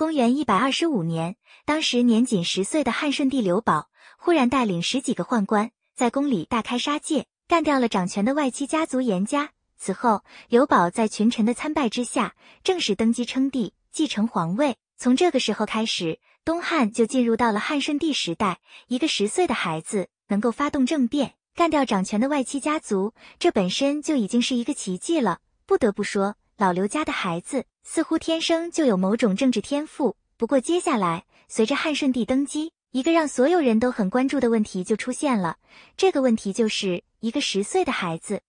公元一百二十五年，当时年仅十岁的汉顺帝刘保忽然带领十几个宦官在宫里大开杀戒，干掉了掌权的外戚家族严家。此后，刘保在群臣的参拜之下正式登基称帝，继承皇位。从这个时候开始，东汉就进入到了汉顺帝时代。一个十岁的孩子能够发动政变，干掉掌权的外戚家族，这本身就已经是一个奇迹了。不得不说，老刘家的孩子。似乎天生就有某种政治天赋。不过，接下来随着汉顺帝登基，一个让所有人都很关注的问题就出现了。这个问题就是一个十岁的孩子，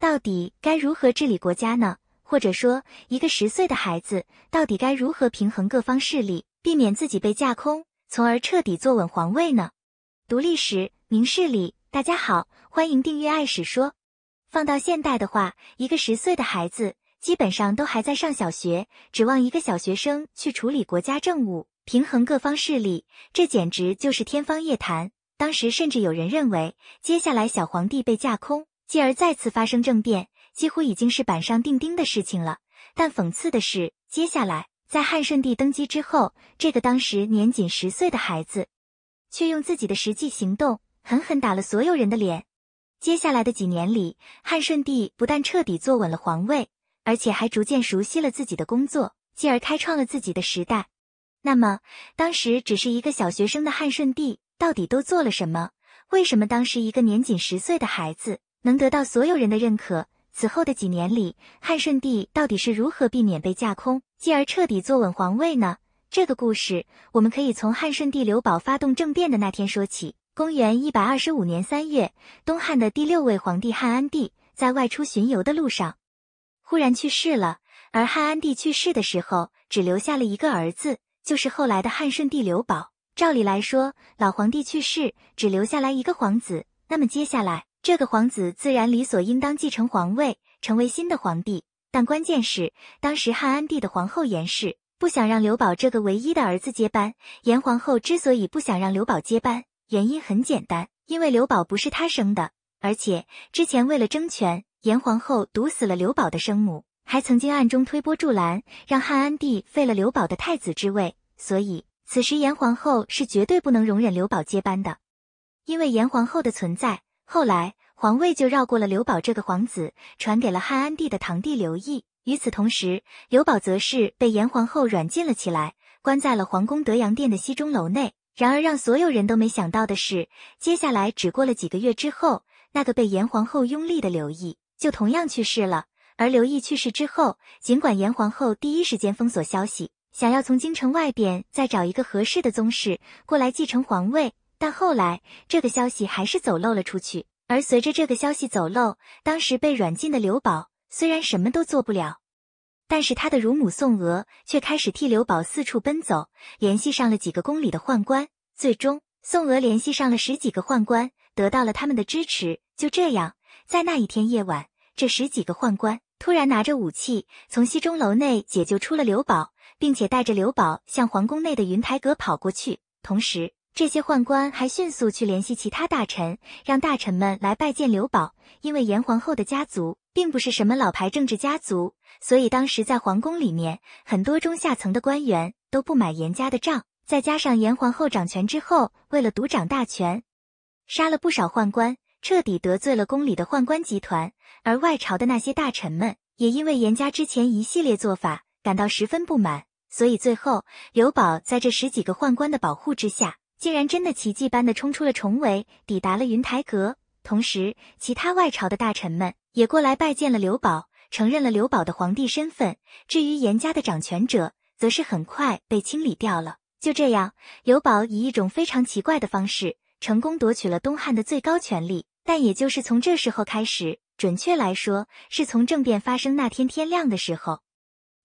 到底该如何治理国家呢？或者说，一个十岁的孩子到底该如何平衡各方势力，避免自己被架空，从而彻底坐稳皇位呢？读历史，明事理。大家好，欢迎订阅爱史说。放到现代的话，一个十岁的孩子。基本上都还在上小学，指望一个小学生去处理国家政务、平衡各方势力，这简直就是天方夜谭。当时甚至有人认为，接下来小皇帝被架空，继而再次发生政变，几乎已经是板上钉钉的事情了。但讽刺的是，接下来在汉顺帝登基之后，这个当时年仅十岁的孩子，却用自己的实际行动狠狠打了所有人的脸。接下来的几年里，汉顺帝不但彻底坐稳了皇位。而且还逐渐熟悉了自己的工作，继而开创了自己的时代。那么，当时只是一个小学生的汉顺帝到底都做了什么？为什么当时一个年仅十岁的孩子能得到所有人的认可？此后的几年里，汉顺帝到底是如何避免被架空，继而彻底坐稳皇位呢？这个故事，我们可以从汉顺帝刘保发动政变的那天说起。公元一百二十五年三月，东汉的第六位皇帝汉安帝在外出巡游的路上。突然去世了，而汉安帝去世的时候只留下了一个儿子，就是后来的汉顺帝刘保。照理来说，老皇帝去世只留下来一个皇子，那么接下来这个皇子自然理所应当继承皇位，成为新的皇帝。但关键是，当时汉安帝的皇后严氏不想让刘保这个唯一的儿子接班。严皇后之所以不想让刘保接班，原因很简单，因为刘保不是她生的，而且之前为了争权。严皇后毒死了刘宝的生母，还曾经暗中推波助澜，让汉安帝废了刘宝的太子之位。所以，此时严皇后是绝对不能容忍刘宝接班的。因为严皇后的存在，后来皇位就绕过了刘宝这个皇子，传给了汉安帝的堂弟刘毅。与此同时，刘宝则是被严皇后软禁了起来，关在了皇宫德阳殿的西钟楼内。然而，让所有人都没想到的是，接下来只过了几个月之后，那个被严皇后拥立的刘毅。就同样去世了。而刘毅去世之后，尽管严皇后第一时间封锁消息，想要从京城外边再找一个合适的宗室过来继承皇位，但后来这个消息还是走漏了出去。而随着这个消息走漏，当时被软禁的刘宝虽然什么都做不了，但是他的乳母宋娥却开始替刘宝四处奔走，联系上了几个宫里的宦官。最终，宋娥联系上了十几个宦官，得到了他们的支持。就这样，在那一天夜晚。这十几个宦官突然拿着武器从西钟楼内解救出了刘宝，并且带着刘宝向皇宫内的云台阁跑过去。同时，这些宦官还迅速去联系其他大臣，让大臣们来拜见刘宝。因为严皇后的家族并不是什么老牌政治家族，所以当时在皇宫里面，很多中下层的官员都不买严家的账。再加上严皇后掌权之后，为了独掌大权，杀了不少宦官。彻底得罪了宫里的宦官集团，而外朝的那些大臣们也因为严家之前一系列做法感到十分不满，所以最后刘宝在这十几个宦官的保护之下，竟然真的奇迹般的冲出了重围，抵达了云台阁。同时，其他外朝的大臣们也过来拜见了刘宝，承认了刘宝的皇帝身份。至于严家的掌权者，则是很快被清理掉了。就这样，刘宝以一种非常奇怪的方式，成功夺取了东汉的最高权力。但也就是从这时候开始，准确来说是从政变发生那天天亮的时候，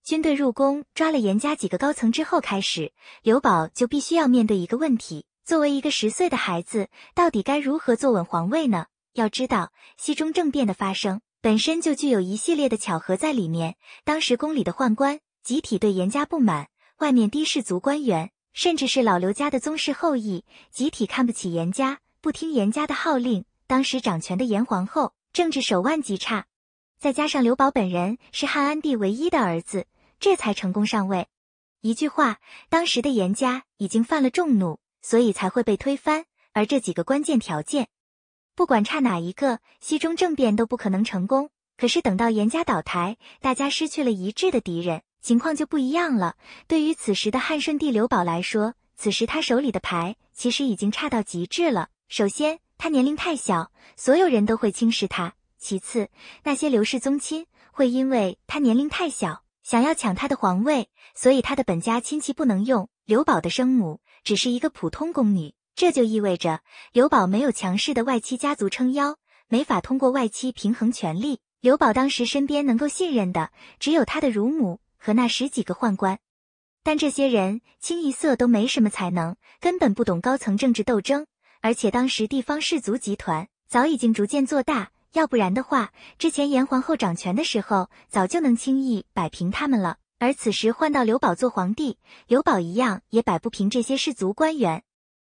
军队入宫抓了严家几个高层之后开始，刘宝就必须要面对一个问题：作为一个十岁的孩子，到底该如何坐稳皇位呢？要知道，西中政变的发生本身就具有一系列的巧合在里面。当时宫里的宦官集体对严家不满，外面的士族官员甚至是老刘家的宗室后裔集体看不起严家，不听严家的号令。当时掌权的严皇后政治手腕极差，再加上刘宝本人是汉安帝唯一的儿子，这才成功上位。一句话，当时的严家已经犯了众怒，所以才会被推翻。而这几个关键条件，不管差哪一个，西中政变都不可能成功。可是等到严家倒台，大家失去了一致的敌人，情况就不一样了。对于此时的汉顺帝刘宝来说，此时他手里的牌其实已经差到极致了。首先。他年龄太小，所有人都会轻视他。其次，那些刘氏宗亲会因为他年龄太小，想要抢他的皇位，所以他的本家亲戚不能用。刘宝的生母只是一个普通宫女，这就意味着刘宝没有强势的外戚家族撑腰，没法通过外戚平衡权力。刘宝当时身边能够信任的只有他的乳母和那十几个宦官，但这些人清一色都没什么才能，根本不懂高层政治斗争。而且当时地方氏族集团早已经逐渐做大，要不然的话，之前炎皇后掌权的时候，早就能轻易摆平他们了。而此时换到刘宝做皇帝，刘宝一样也摆不平这些氏族官员。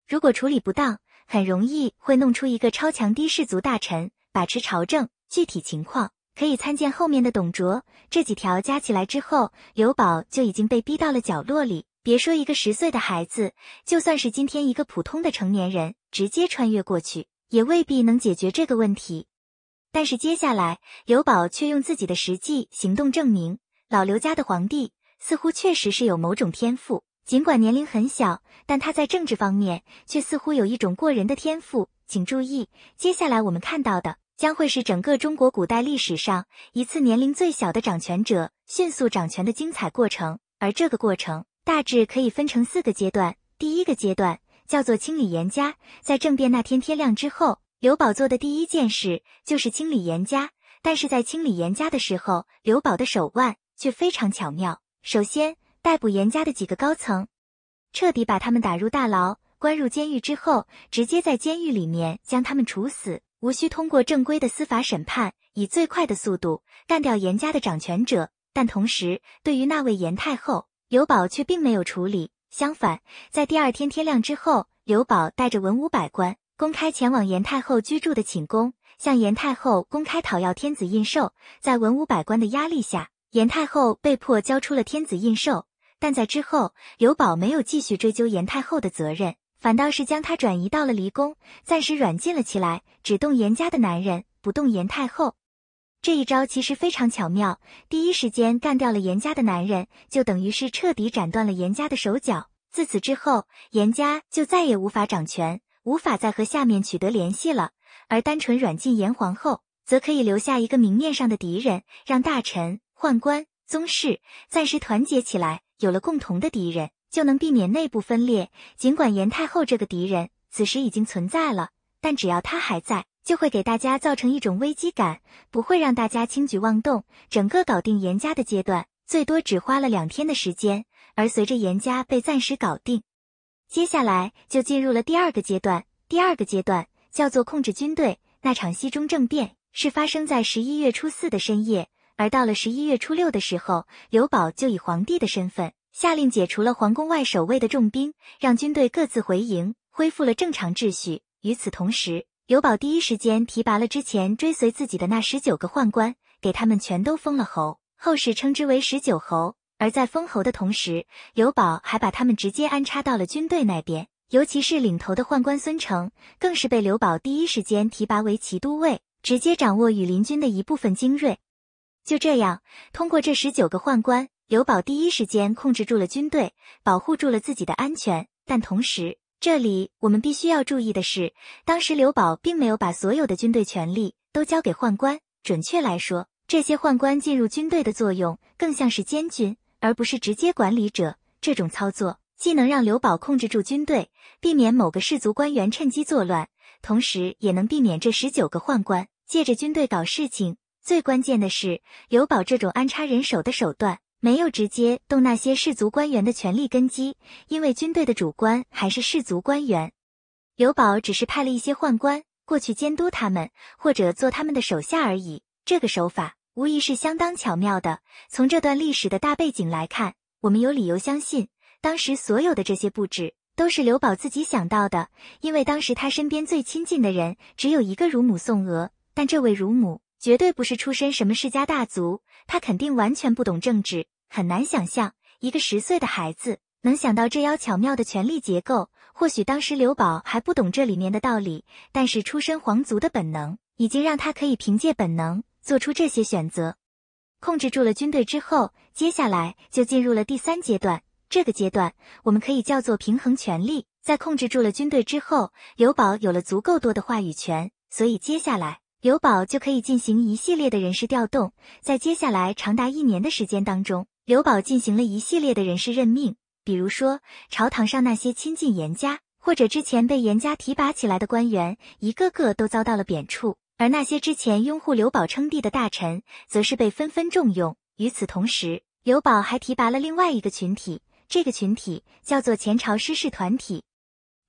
如果处理不当，很容易会弄出一个超强低氏族大臣把持朝政。具体情况可以参见后面的董卓。这几条加起来之后，刘宝就已经被逼到了角落里。别说一个十岁的孩子，就算是今天一个普通的成年人。直接穿越过去也未必能解决这个问题，但是接下来刘宝却用自己的实际行动证明，老刘家的皇帝似乎确实是有某种天赋。尽管年龄很小，但他在政治方面却似乎有一种过人的天赋。请注意，接下来我们看到的将会是整个中国古代历史上一次年龄最小的掌权者迅速掌权的精彩过程，而这个过程大致可以分成四个阶段。第一个阶段。叫做清理严家。在政变那天天亮之后，刘宝做的第一件事就是清理严家。但是在清理严家的时候，刘宝的手腕却非常巧妙。首先，逮捕严家的几个高层，彻底把他们打入大牢，关入监狱之后，直接在监狱里面将他们处死，无需通过正规的司法审判，以最快的速度干掉严家的掌权者。但同时，对于那位严太后，刘宝却并没有处理。相反，在第二天天亮之后，刘宝带着文武百官公开前往严太后居住的寝宫，向严太后公开讨要天子印绶。在文武百官的压力下，严太后被迫交出了天子印绶。但在之后，刘宝没有继续追究严太后的责任，反倒是将他转移到了离宫，暂时软禁了起来，只动严家的男人，不动严太后。这一招其实非常巧妙，第一时间干掉了严家的男人，就等于是彻底斩断了严家的手脚。自此之后，严家就再也无法掌权，无法再和下面取得联系了。而单纯软禁严皇后，则可以留下一个明面上的敌人，让大臣、宦官、宗室暂时团结起来，有了共同的敌人，就能避免内部分裂。尽管严太后这个敌人此时已经存在了，但只要她还在。就会给大家造成一种危机感，不会让大家轻举妄动。整个搞定严家的阶段，最多只花了两天的时间。而随着严家被暂时搞定，接下来就进入了第二个阶段。第二个阶段叫做控制军队。那场西中政变是发生在十一月初四的深夜，而到了十一月初六的时候，刘保就以皇帝的身份下令解除了皇宫外守卫的重兵，让军队各自回营，恢复了正常秩序。与此同时，刘宝第一时间提拔了之前追随自己的那十九个宦官，给他们全都封了侯，后世称之为十九侯。而在封侯的同时，刘宝还把他们直接安插到了军队那边，尤其是领头的宦官孙成，更是被刘宝第一时间提拔为骑都尉，直接掌握羽林军的一部分精锐。就这样，通过这十九个宦官，刘宝第一时间控制住了军队，保护住了自己的安全，但同时。这里我们必须要注意的是，当时刘保并没有把所有的军队权力都交给宦官。准确来说，这些宦官进入军队的作用更像是监军，而不是直接管理者。这种操作既能让刘保控制住军队，避免某个氏族官员趁机作乱，同时也能避免这十九个宦官借着军队搞事情。最关键的是，刘保这种安插人手的手段。没有直接动那些士族官员的权力根基，因为军队的主官还是士族官员。刘宝只是派了一些宦官过去监督他们，或者做他们的手下而已。这个手法无疑是相当巧妙的。从这段历史的大背景来看，我们有理由相信，当时所有的这些布置都是刘宝自己想到的，因为当时他身边最亲近的人只有一个乳母宋娥，但这位乳母。绝对不是出身什么世家大族，他肯定完全不懂政治，很难想象一个十岁的孩子能想到这妖巧妙的权力结构。或许当时刘宝还不懂这里面的道理，但是出身皇族的本能已经让他可以凭借本能做出这些选择。控制住了军队之后，接下来就进入了第三阶段。这个阶段我们可以叫做平衡权力。在控制住了军队之后，刘宝有了足够多的话语权，所以接下来。刘宝就可以进行一系列的人事调动，在接下来长达一年的时间当中，刘宝进行了一系列的人事任命，比如说朝堂上那些亲近严家或者之前被严家提拔起来的官员，一个个都遭到了贬黜；而那些之前拥护刘宝称帝的大臣，则是被纷纷重用。与此同时，刘宝还提拔了另外一个群体，这个群体叫做前朝失事团体。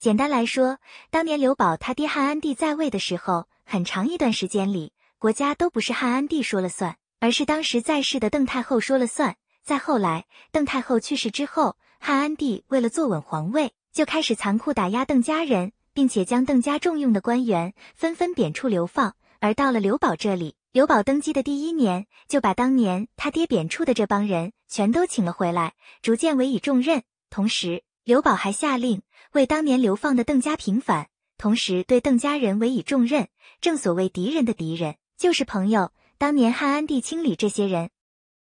简单来说，当年刘宝他爹汉安帝在位的时候。很长一段时间里，国家都不是汉安帝说了算，而是当时在世的邓太后说了算。再后来，邓太后去世之后，汉安帝为了坐稳皇位，就开始残酷打压邓家人，并且将邓家重用的官员纷纷贬黜流放。而到了刘保这里，刘保登基的第一年，就把当年他爹贬黜的这帮人全都请了回来，逐渐委以重任。同时，刘保还下令为当年流放的邓家平反。同时，对邓家人委以重任。正所谓，敌人的敌人就是朋友。当年汉安帝清理这些人，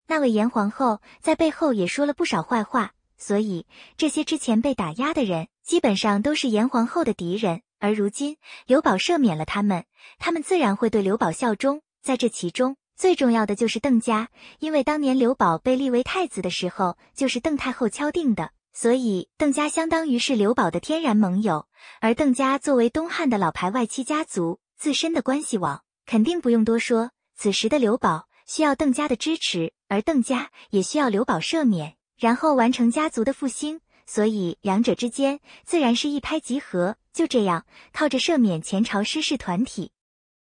那位严皇后在背后也说了不少坏话，所以这些之前被打压的人，基本上都是严皇后的敌人。而如今，刘宝赦免了他们，他们自然会对刘宝效忠。在这其中，最重要的就是邓家，因为当年刘宝被立为太子的时候，就是邓太后敲定的。所以，邓家相当于是刘宝的天然盟友，而邓家作为东汉的老牌外戚家族，自身的关系网肯定不用多说。此时的刘宝需要邓家的支持，而邓家也需要刘宝赦免，然后完成家族的复兴。所以，两者之间自然是一拍即合。就这样，靠着赦免前朝失势团体，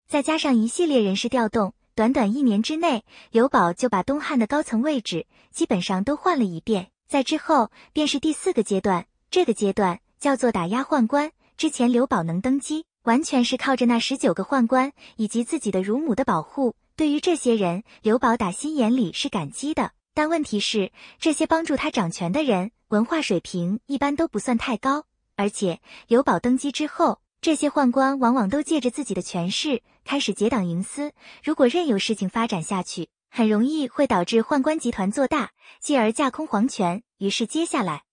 再加上一系列人事调动，短短一年之内，刘宝就把东汉的高层位置基本上都换了一遍。在之后便是第四个阶段，这个阶段叫做打压宦官。之前刘宝能登基，完全是靠着那十九个宦官以及自己的乳母的保护。对于这些人，刘宝打心眼里是感激的。但问题是，这些帮助他掌权的人，文化水平一般都不算太高。而且刘宝登基之后，这些宦官往往都借着自己的权势开始结党营私。如果任由事情发展下去，很容易会导致宦官集团做大，继而架空皇权。于是接下来，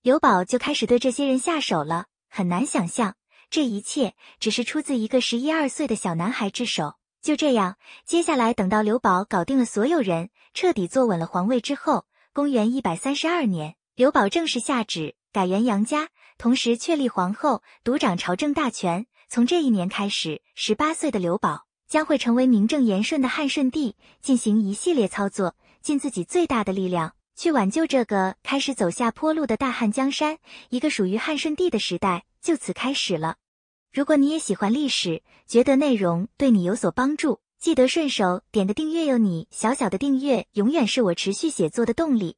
刘宝就开始对这些人下手了。很难想象，这一切只是出自一个十一二岁的小男孩之手。就这样，接下来等到刘宝搞定了所有人，彻底坐稳了皇位之后，公元一百三十二年，刘宝正式下旨改元杨家，同时确立皇后独掌朝政大权。从这一年开始，十八岁的刘宝将会成为名正言顺的汉顺帝，进行一系列操作，尽自己最大的力量去挽救这个开始走下坡路的大汉江山。一个属于汉顺帝的时代就此开始了。如果你也喜欢历史，觉得内容对你有所帮助，记得顺手点个订阅哟。你小小的订阅，永远是我持续写作的动力。